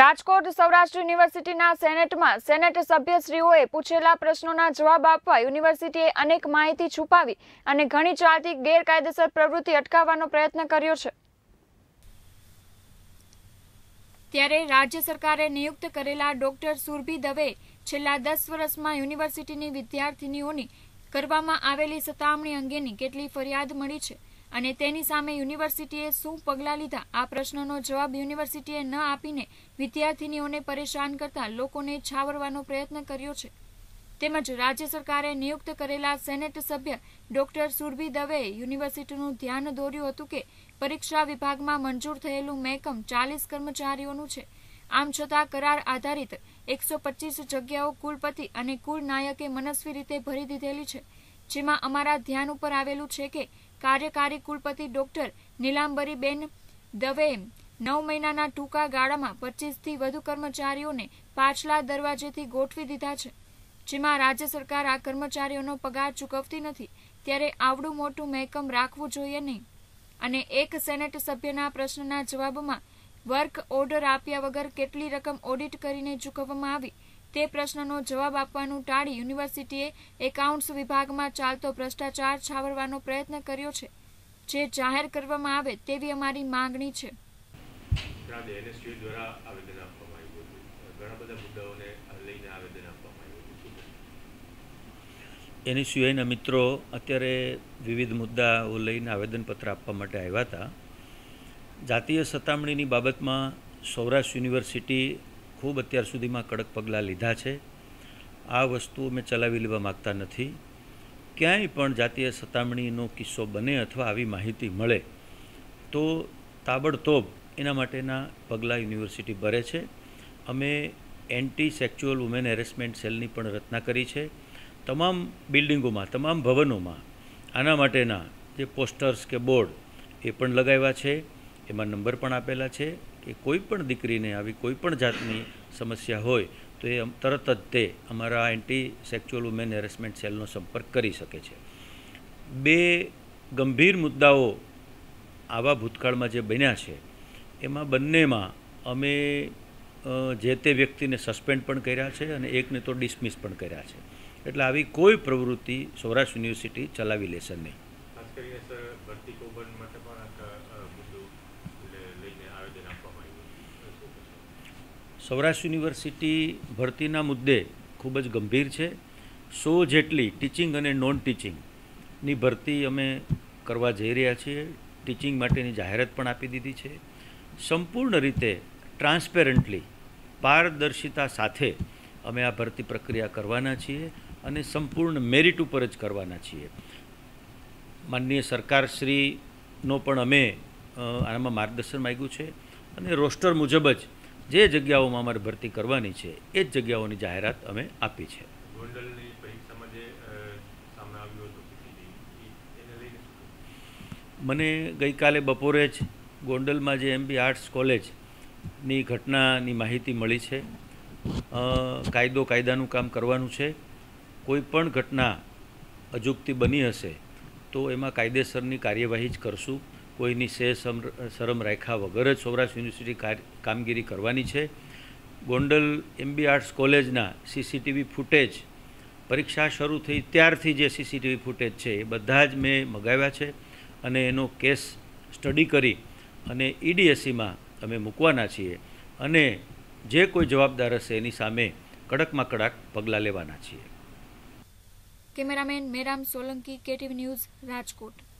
રાજકોટ સૌરાષ્ટ્ર યુનિવર્સિટીના સેનેટમાં સેનેટ સભ્યશ્રીઓએ પૂછેલા પ્રશ્નોના જવાબ આપવા યુનિવર્સિટીએ અનેક માહિતી છુપાવી અને ઘણી ચાલતી ગેરકાયદેસર પ્રવૃત્તિ અટકાવવાનો પ્રયત્ન કર્યો છે ત્યારે રાજ્ય સરકારે નિયુક્ત કરેલા ડોક્ટર સુરભી દવે છેલ્લા દસ વર્ષમાં યુનિવર્સિટીની વિદ્યાર્થીનીઓની કરવામાં આવેલી સતામણી અંગેની કેટલી ફરિયાદ મળી છે અને તેની સામે યુનિવર્સિટીએ શું પગલાં લીધા આ પ્રશ્નનો જવાબ યુનિવર્સિટીએ ન આપીને વિદ્યાર્થીનીઓને પરેશાન કરતા લોકોને છાવરવાનો પ્રયત્ન કર્યો છે તેમજ રાજ્ય સરકારે નિયુક્ત કરેલા સેનેટ સભ્ય ડોક્ટર સુરભી દવેએ યુનિવર્સિટીનું ધ્યાન દોર્યું હતું કે પરીક્ષા વિભાગમાં મંજૂર થયેલું મહેકમ ચાલીસ કર્મચારીઓનું છે આમ છતાં કરાર આધારિત એકસો જગ્યાઓ કુલપતિ અને કુલ નાયકે મનસ્વી રીતે ભરી દીધેલી છે જેમાં અમારા ધ્યાન ઉપર આવેલું છે કે કાર્યકારી કુલપતિ ડોક્ટર નીલાંબરીબેન દવે નવ મહિનાના ટૂંકા ગાળામાં પચીસથી વધુ કર્મચારીઓને પાછલા દરવાજેથી ગોઠવી દીધા છે જેમાં રાજ્ય સરકાર આ કર્મચારીઓનો પગાર ચૂકવતી નથી ત્યારે આવડું મોટું મહેકમ રાખવું જોઈએ નહીં અને એક સેનેટ સભ્યના પ્રશ્નના જવાબમાં વર્ક ઓર્ડર આપ્યા વગર કેટલી રકમ ઓડિટ કરીને ચૂકવવામાં આવી તે પ્રશ્નનો જવાબ આપવાનું ટાળી યુનિવર્સિટીએ એકાઉન્ટ્સ વિભાગમાં ચાલતો ભ્રષ્ટાચાર છાવરવાનો પ્રયત્ન કર્યો છે જે જાહેર કરવામાં આવે તેવી અમારી માંગણી છે એની સિવાયના મિત્રો અત્યારે વિવિધ મુદ્દાઓ લઈને આવેદનપત્ર આપવા માટે આવ્યા હતા જાતીય સતામણીની બાબતમાં સૌરાષ્ટ્ર યુનિવર્સિટી ખૂબ અત્યાર સુધીમાં કડક પગલાં લીધા છે આ વસ્તુ અમે ચલાવી લેવા માગતા નથી ક્યાંય પણ જાતીય સતામણીનો કિસ્સો બને અથવા આવી માહિતી મળે તો તાબડતોબ એના માટેના પગલાં યુનિવર્સિટી ભરે છે અમે એન્ટી સેક્ચ્યુઅલ વુમેન હેરેસમેન્ટ સેલની પણ રચના કરી છે તમામ બિલ્ડિંગોમાં તમામ ભવનોમાં આના માટેના જે પોસ્ટર્સ કે બોર્ડ એ પણ લગાવ્યા છે એમાં નંબર પણ આપેલા છે કે કોઈ પણ દીકરીને આવી કોઈ પણ જાતની સમસ્યા હોય તો એ તરત જ તે અમારા એન્ટી સેક્ચ્યુઅલ વુમેન હેરેસમેન્ટ સેલનો સંપર્ક કરી શકે છે બે ગંભીર મુદ્દાઓ આવા ભૂતકાળમાં જે બન્યા છે એમાં બંનેમાં અમે જે તે વ્યક્તિને સસ્પેન્ડ પણ કર્યા છે અને એકને તો ડિસમિસ પણ કર્યા છે એટલે આવી કોઈ પ્રવૃત્તિ સૌરાષ્ટ્ર યુનિવર્સિટી ચલાવી લેશે નહીં સૌરાષ્ટ્ર યુનિવર્સિટી ભરતીના મુદ્દે ખૂબ જ ગંભીર છે સો જેટલી ટીચિંગ અને નોન ટીચિંગની ભરતી અમે કરવા જઈ રહ્યા છીએ ટીચિંગ માટેની જાહેરાત પણ આપી દીધી છે સંપૂર્ણ રીતે ટ્રાન્સપેરન્ટલી પારદર્શિતા સાથે અમે આ ભરતી પ્રક્રિયા કરવાના છીએ અને સંપૂર્ણ મેરિટ ઉપર જ કરવાના છીએ માનનીય સરકારશ્રીનો પણ અમે આમાં માર્ગદર્શન માગ્યું છે અને રોસ્ટર મુજબ જ જે જગ્યાઓમાં અમારે ભરતી કરવાની છે એ જ જગ્યાઓની જાહેરાત અમે આપી છે મને ગઈકાલે બપોરે જ ગોંડલમાં જે એમબી આર્ટ્સ કોલેજની ઘટનાની માહિતી મળી છે કાયદો કાયદાનું કામ કરવાનું છે કોઈ પણ ઘટના અજુગતી બની હશે તો એમાં કાયદેસરની કાર્યવાહી જ કરશું કોઈની સે શરમ રાખ્યા વગર જ સૌરાષ્ટ્ર યુનિવર્સિટી કામગીરી કરવાની છે ગોંડલ એમબી આર્ટ્સ કોલેજના સીસીટીવી ફૂટેજ પરીક્ષા શરૂ થઈ ત્યારથી જે સીસીટીવી ફૂટેજ છે એ બધા જ મેં મગાવ્યા છે અને એનો કેસ સ્ટડી કરી અને ઈડીએસસીમાં અમે મૂકવાના છીએ અને જે કોઈ જવાબદાર હશે એની સામે કડકમાં કડક પગલાં લેવાના છીએ cameraman Meram Solanki KTV news Rajkot